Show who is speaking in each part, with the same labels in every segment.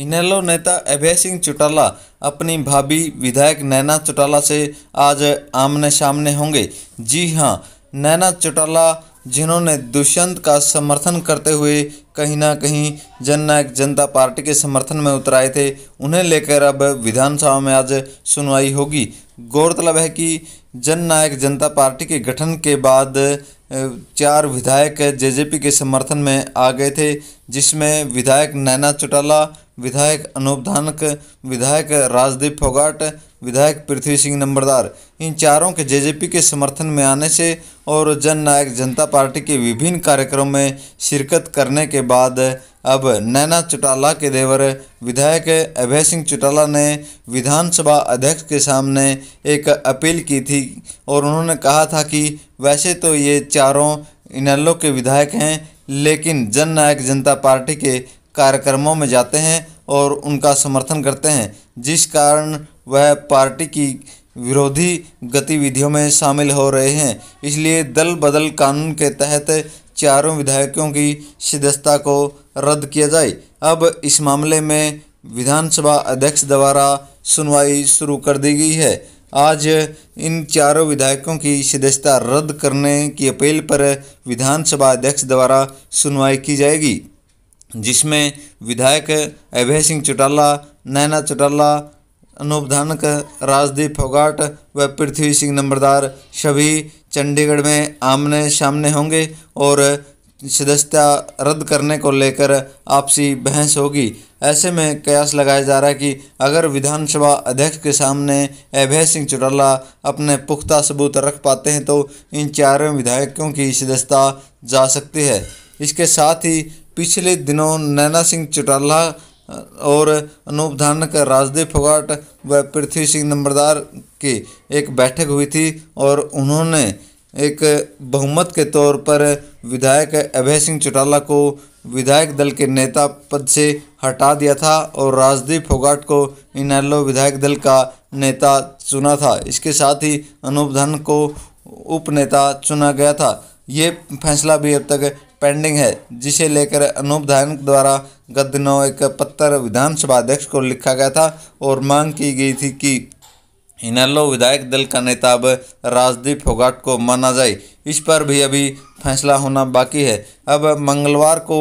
Speaker 1: इनेलो नेता अभय सिंह चौटाला अपनी भाभी विधायक नैना चौटाला से आज आमने सामने होंगे जी हाँ नैना चौटाला जिन्होंने दुष्यंत का समर्थन करते हुए कहीं ना कहीं जननायक जनता पार्टी के समर्थन में उतर आए थे उन्हें लेकर अब विधानसभा में आज सुनवाई होगी गौरतलब है कि जननायक जनता पार्टी के गठन के बाद चार विधायक जेजेपी के समर्थन में आ गए थे जिसमें विधायक नैना चौटाला विधायक अनूप धानक विधायक राजदीप फोगाट विधायक पृथ्वी सिंह नंबरदार इन चारों के जेजेपी के समर्थन में आने से और जन नायक जनता पार्टी के विभिन्न कार्यक्रमों में शिरकत करने के बाद अब नैना चौटाला के देवर विधायक अभय सिंह चौटाला ने विधानसभा अध्यक्ष के सामने एक अपील की थी और उन्होंने कहा था कि वैसे तो ये चारों इनलो के विधायक हैं लेकिन जन नायक जनता पार्टी के कार्यक्रमों में जाते हैं और उनका समर्थन करते हैं जिस कारण वह पार्टी की विरोधी गतिविधियों में शामिल हो रहे हैं इसलिए दल बदल कानून के तहत चारों विधायकों की सदस्यता को रद्द किया जाए अब इस मामले में विधानसभा अध्यक्ष द्वारा सुनवाई शुरू कर दी गई है आज इन चारों विधायकों की सदस्यता रद्द करने की अपील पर विधानसभा अध्यक्ष द्वारा सुनवाई की जाएगी जिसमें विधायक अभय सिंह चौटाला नैना चौटाला अनूप धानक राजदीप फोगाट व पृथ्वी सिंह नंबरदार सभी चंडीगढ़ में आमने सामने होंगे और सदस्यता रद्द करने को लेकर आपसी बहस होगी ऐसे में कयास लगाया जा रहा है कि अगर विधानसभा अध्यक्ष के सामने अभय सिंह चौटाला अपने पुख्ता सबूत रख पाते हैं तो इन चारों विधायकों की सदस्यता जा सकती है इसके साथ ही पिछले दिनों नैना सिंह चौटाला और अनूप धानक का राजदेव फोगाट व पृथ्वी सिंह नंबरदार की एक बैठक हुई थी और उन्होंने एक बहुमत के तौर पर विधायक अभय सिंह चौटाला को विधायक दल के नेता पद से हटा दिया था और राजदीप फोगाट को इन विधायक दल का नेता चुना था इसके साथ ही अनूप धन को उपनेता चुना गया था ये फैसला भी अब तक पेंडिंग है जिसे लेकर अनूप धानक द्वारा गत दिनों एक पत्र विधानसभा अध्यक्ष को लिखा गया था और मांग की गई थी कि इनेलो विधायक दल का नेता अब राजदीप फोगाट को माना जाए इस पर भी अभी फैसला होना बाकी है अब मंगलवार को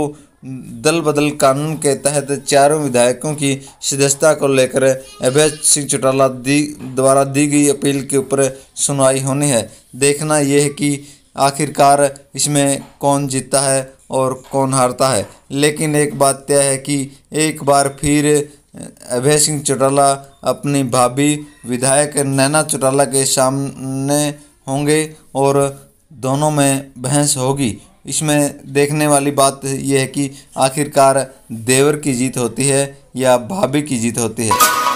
Speaker 1: दल बदल कानून के तहत चारों विधायकों की सदस्यता को लेकर अभय सिंह चौटाला दी द्वारा दी गई अपील के ऊपर सुनवाई होनी है देखना यह है कि आखिरकार इसमें कौन जीतता है और कौन हारता है लेकिन एक बात तय है कि एक बार फिर अभय सिंह चौटाला अपनी भाभी विधायक नैना चौटाला के सामने होंगे और दोनों में बहस होगी इसमें देखने वाली बात यह है कि आखिरकार देवर की जीत होती है या भाभी की जीत होती है